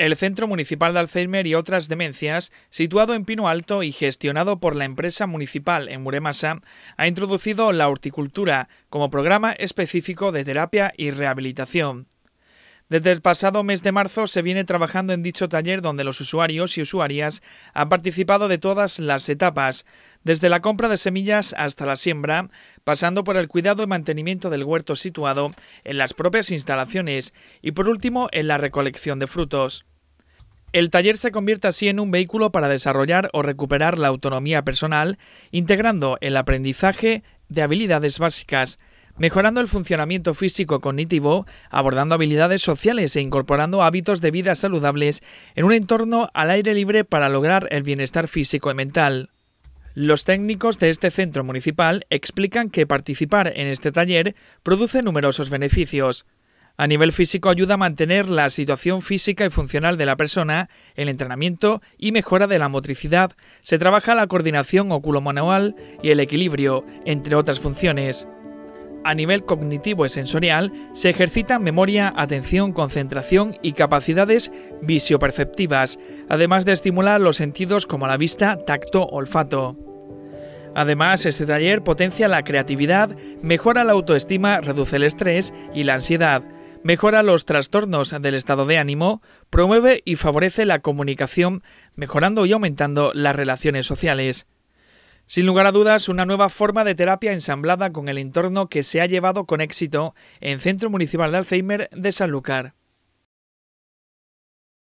El Centro Municipal de Alzheimer y otras demencias, situado en Pino Alto y gestionado por la empresa municipal en Muremasa, ha introducido la horticultura como programa específico de terapia y rehabilitación. Desde el pasado mes de marzo se viene trabajando en dicho taller donde los usuarios y usuarias han participado de todas las etapas, desde la compra de semillas hasta la siembra, pasando por el cuidado y mantenimiento del huerto situado en las propias instalaciones y por último en la recolección de frutos. El taller se convierte así en un vehículo para desarrollar o recuperar la autonomía personal, integrando el aprendizaje de habilidades básicas, mejorando el funcionamiento físico cognitivo, abordando habilidades sociales e incorporando hábitos de vida saludables en un entorno al aire libre para lograr el bienestar físico y mental. Los técnicos de este centro municipal explican que participar en este taller produce numerosos beneficios. A nivel físico ayuda a mantener la situación física y funcional de la persona, el entrenamiento y mejora de la motricidad. Se trabaja la coordinación oculomanual y el equilibrio, entre otras funciones. A nivel cognitivo y sensorial se ejercita memoria, atención, concentración y capacidades visioperceptivas, además de estimular los sentidos como la vista, tacto, olfato. Además, este taller potencia la creatividad, mejora la autoestima, reduce el estrés y la ansiedad mejora los trastornos del estado de ánimo, promueve y favorece la comunicación, mejorando y aumentando las relaciones sociales. Sin lugar a dudas, una nueva forma de terapia ensamblada con el entorno que se ha llevado con éxito en Centro Municipal de Alzheimer de Sanlúcar.